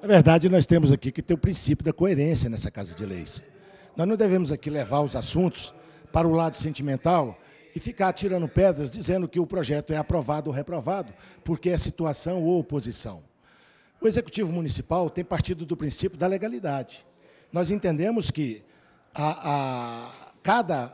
Na verdade, nós temos aqui que ter o princípio da coerência nessa Casa de Leis. Nós não devemos aqui levar os assuntos para o lado sentimental e ficar tirando pedras dizendo que o projeto é aprovado ou reprovado, porque é situação ou oposição. O Executivo Municipal tem partido do princípio da legalidade. Nós entendemos que a, a cada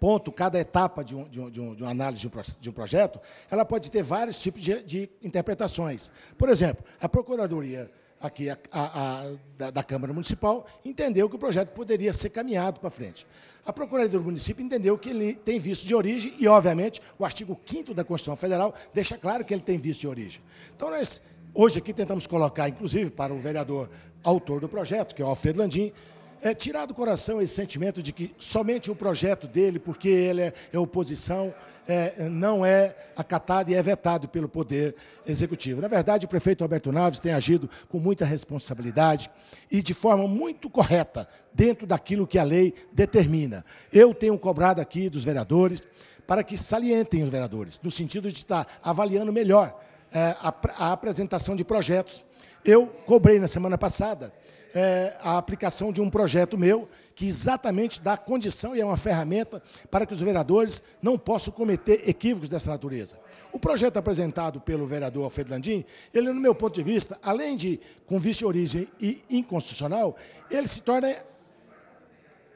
ponto, cada etapa de, um, de, um, de, um, de uma análise de um, de um projeto, ela pode ter vários tipos de, de interpretações. Por exemplo, a Procuradoria aqui a, a, a, da, da, Câmara Municipal, entendeu que o projeto poderia ser caminhado para frente. A Procuradoria do município entendeu que ele tem visto de origem e, obviamente, o artigo 5 da Constituição Federal deixa claro que ele tem visto de origem. Então, nós hoje aqui tentamos colocar, inclusive, para o vereador autor do projeto, que é o Alfredo Landim, é, tirar do coração esse sentimento de que somente o projeto dele, porque ele é, é oposição, é, não é acatado e é vetado pelo Poder Executivo. Na verdade, o prefeito Alberto Naves tem agido com muita responsabilidade e de forma muito correta, dentro daquilo que a lei determina. Eu tenho cobrado aqui dos vereadores para que salientem os vereadores, no sentido de estar avaliando melhor é, a, a apresentação de projetos eu cobrei na semana passada é, a aplicação de um projeto meu que exatamente dá condição e é uma ferramenta para que os vereadores não possam cometer equívocos dessa natureza. O projeto apresentado pelo vereador Alfredo Landim, ele, no meu ponto de vista, além de com vício de origem e inconstitucional, ele se torna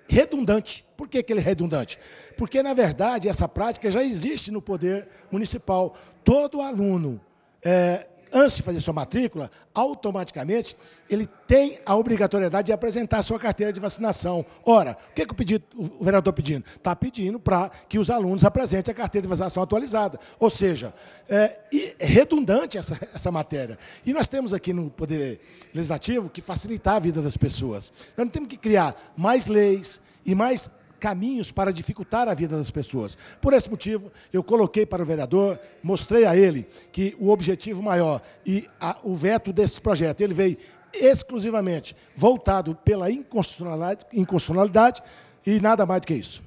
redundante. Por que, que ele é redundante? Porque, na verdade, essa prática já existe no poder municipal. Todo aluno é, antes de fazer sua matrícula, automaticamente ele tem a obrigatoriedade de apresentar a sua carteira de vacinação. Ora, o que, é que o, pedido, o vereador pedindo? Está pedindo para que os alunos apresentem a carteira de vacinação atualizada. Ou seja, é redundante essa, essa matéria. E nós temos aqui no Poder Legislativo que facilitar a vida das pessoas. Nós não temos que criar mais leis e mais caminhos para dificultar a vida das pessoas. Por esse motivo, eu coloquei para o vereador, mostrei a ele que o objetivo maior e a, o veto desse projeto, ele veio exclusivamente voltado pela inconstitucionalidade, inconstitucionalidade e nada mais do que isso.